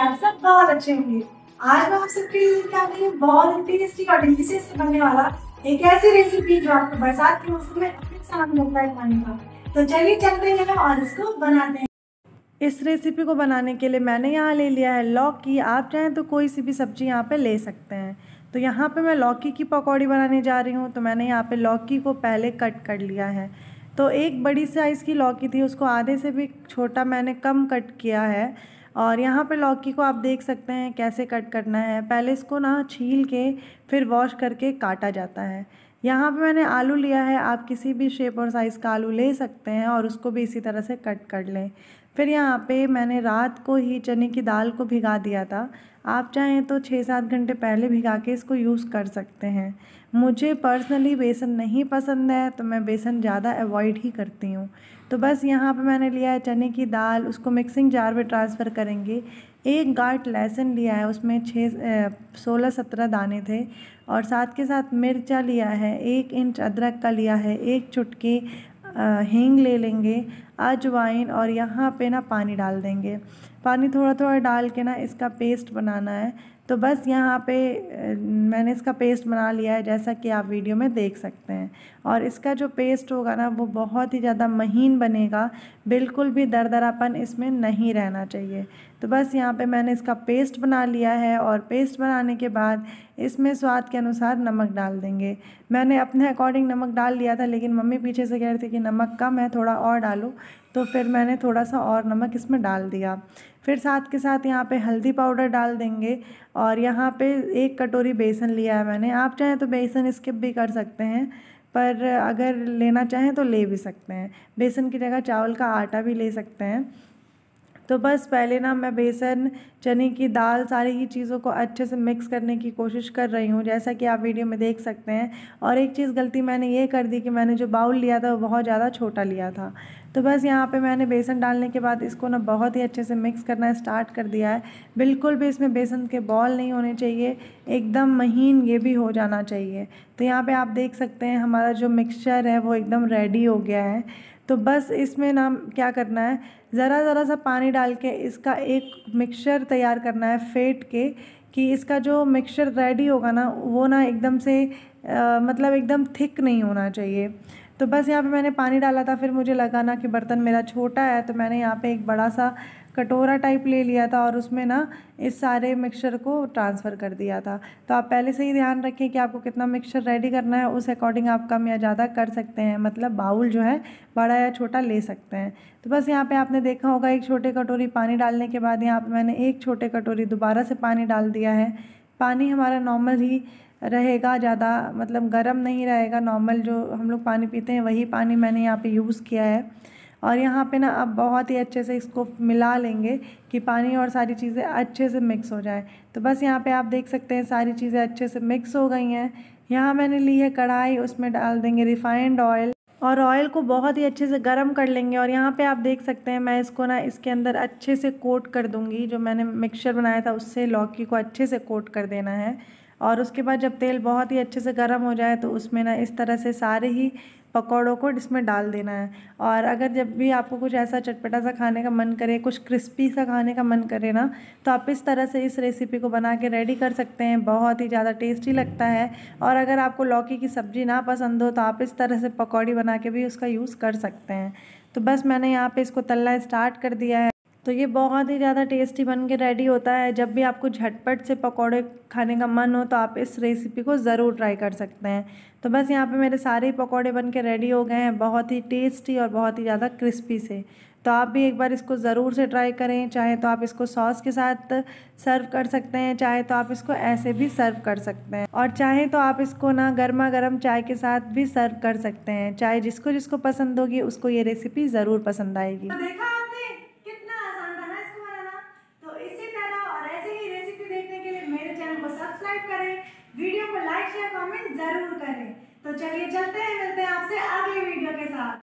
आप सब बहुत अच्छे होंगे आज मैं आप सबके लिए लेके आ गई बहुत ही टेस्टी और डिलीशियस बनने वाला एक ऐसी रेसिपी जो आपको बरसात के मौसम में अपने साथ लगता है खाने का तो चलिए चलते हैं और इसको बनाते हैं इस रेसिपी को बनाने के लिए मैंने यहाँ ले लिया है लौकी आप चाहें तो कोई सी भी सब्ज़ी यहाँ पे ले सकते हैं तो यहाँ पे मैं लौकी की पकौड़ी बनाने जा रही हूँ तो मैंने यहाँ पे लौकी को पहले कट कर लिया है तो एक बड़ी साइज़ की लौकी थी उसको आधे से भी छोटा मैंने कम कट किया है और यहाँ पे लौकी को आप देख सकते हैं कैसे कट करना है पहले इसको ना छील के फिर वॉश करके काटा जाता है यहाँ पे मैंने आलू लिया है आप किसी भी शेप और साइज़ का आलू ले सकते हैं और उसको भी इसी तरह से कट कर लें फिर यहाँ पे मैंने रात को ही चने की दाल को भिगा दिया था आप चाहें तो छः सात घंटे पहले भिगा के इसको यूज़ कर सकते हैं मुझे पर्सनली बेसन नहीं पसंद है तो मैं बेसन ज़्यादा अवॉइड ही करती हूँ तो बस यहाँ पे मैंने लिया है चने की दाल उसको मिक्सिंग जार में ट्रांसफ़र करेंगे एक गार्ड लहसुन लिया है उसमें छः सोलह सत्रह दाने थे और साथ के साथ मिर्चा लिया है एक इंच अदरक का लिया है एक चुटकी हींग ले लेंगे अजवाइन और यहाँ पे ना पानी डाल देंगे पानी थोड़ा थोड़ा डाल के ना इसका पेस्ट बनाना है तो बस यहाँ पे मैंने इसका पेस्ट बना लिया है जैसा कि आप वीडियो में देख सकते हैं और इसका जो पेस्ट होगा ना वो बहुत ही ज़्यादा महीन बनेगा बिल्कुल भी दरदरापन इसमें नहीं रहना चाहिए तो बस यहाँ पे मैंने इसका पेस्ट बना लिया है और पेस्ट बनाने के बाद इसमें स्वाद के अनुसार नमक डाल देंगे मैंने अपने अकॉर्डिंग नमक डाल लिया था लेकिन मम्मी पीछे से कह रही थी कि नमक कम है थोड़ा और डालूँ तो फिर मैंने थोड़ा सा और नमक इसमें डाल दिया फिर साथ के साथ यहाँ पे हल्दी पाउडर डाल देंगे और यहाँ पे एक कटोरी बेसन लिया है मैंने आप चाहें तो बेसन स्किप भी कर सकते हैं पर अगर लेना चाहें तो ले भी सकते हैं बेसन की जगह चावल का आटा भी ले सकते हैं तो बस पहले ना मैं बेसन चने की दाल सारी ही चीज़ों को अच्छे से मिक्स करने की कोशिश कर रही हूँ जैसा कि आप वीडियो में देख सकते हैं और एक चीज़ गलती मैंने ये कर दी कि मैंने जो बाउल लिया था वो बहुत ज़्यादा छोटा लिया था तो बस यहाँ पे मैंने बेसन डालने के बाद इसको ना बहुत ही अच्छे से मिक्स करना स्टार्ट कर दिया है बिल्कुल भी इसमें बेसन के बॉल नहीं होने चाहिए एकदम महीन ये भी हो जाना चाहिए तो यहाँ पे आप देख सकते हैं हमारा जो मिक्सचर है वो एकदम रेडी हो गया है तो बस इसमें ना क्या करना है ज़रा ज़रा सा पानी डाल के इसका एक मिक्सचर तैयार करना है फेट के कि इसका जो मिक्सचर रेडी होगा ना वो ना एकदम से आ, मतलब एकदम थिक नहीं होना चाहिए तो बस यहाँ पे मैंने पानी डाला था फिर मुझे लगा ना कि बर्तन मेरा छोटा है तो मैंने यहाँ पे एक बड़ा सा कटोरा टाइप ले लिया था और उसमें ना इस सारे मिक्सचर को ट्रांसफ़र कर दिया था तो आप पहले से ही ध्यान रखें कि आपको कितना मिक्सचर रेडी करना है उस अकॉर्डिंग आप कम या ज़्यादा कर सकते हैं मतलब बाउल जो है बड़ा या छोटा ले सकते हैं तो बस यहाँ पे आपने देखा होगा एक छोटे कटोरी पानी डालने के बाद यहाँ पर मैंने एक छोटे कटोरी दोबारा से पानी डाल दिया है पानी हमारा नॉर्मल ही रहेगा ज़्यादा मतलब गर्म नहीं रहेगा नॉर्मल जो हम लोग पानी पीते हैं वही पानी मैंने यहाँ पे यूज़ किया है और यहाँ पे ना आप बहुत ही अच्छे से इसको मिला लेंगे कि पानी और सारी चीज़ें अच्छे से मिक्स हो जाए तो बस यहाँ पे आप देख सकते हैं सारी चीज़ें अच्छे से मिक्स हो गई हैं यहाँ मैंने ली है कढ़ाई उसमें डाल देंगे रिफाइंड ऑयल और ऑयल को बहुत ही अच्छे से गर्म कर लेंगे और यहाँ पे आप देख सकते हैं मैं इसको ना इसके अंदर अच्छे से कोट कर दूँगी जो मैंने मिक्सचर बनाया था उससे लौकी को अच्छे से कोट कर देना है और उसके बाद जब तेल बहुत ही अच्छे से गर्म हो जाए तो उसमें ना इस तरह से सारे ही पकौड़ों को इसमें डाल देना है और अगर जब भी आपको कुछ ऐसा चटपटा सा खाने का मन करे कुछ क्रिस्पी सा खाने का मन करे ना तो आप इस तरह से इस रेसिपी को बना के रेडी कर सकते हैं बहुत ही ज़्यादा टेस्टी लगता है और अगर आपको लौकी की सब्ज़ी ना पसंद हो तो आप इस तरह से पकौड़ी बना के भी उसका यूज़ कर सकते हैं तो बस मैंने यहाँ पर इसको तलना स्टार्ट कर दिया है तो ये बहुत ही ज़्यादा टेस्टी बन के रेडी होता है जब भी आपको झटपट से पकौड़े खाने का मन हो तो आप इस रेसिपी को ज़रूर ट्राई कर सकते हैं तो बस यहाँ पे मेरे सारे पकौड़े बन के रेडी हो गए हैं बहुत ही टेस्टी और बहुत ही ज़्यादा क्रिस्पी से तो आप भी एक बार इसको ज़रूर से ट्राई करें चाहे तो आप इसको सॉस के साथ सर्व कर सकते हैं चाहे तो आप इसको ऐसे भी सर्व कर सकते हैं और चाहे तो आप इसको ना गर्मा गर्म चाय के साथ भी सर्व कर सकते हैं चाहे जिसको जिसको पसंद होगी उसको ये रेसिपी ज़रूर पसंद आएगी तो देखा लाइक या कमेंट जरूर करें तो चलिए चलते हैं मिलते हैं आपसे अगले वीडियो के साथ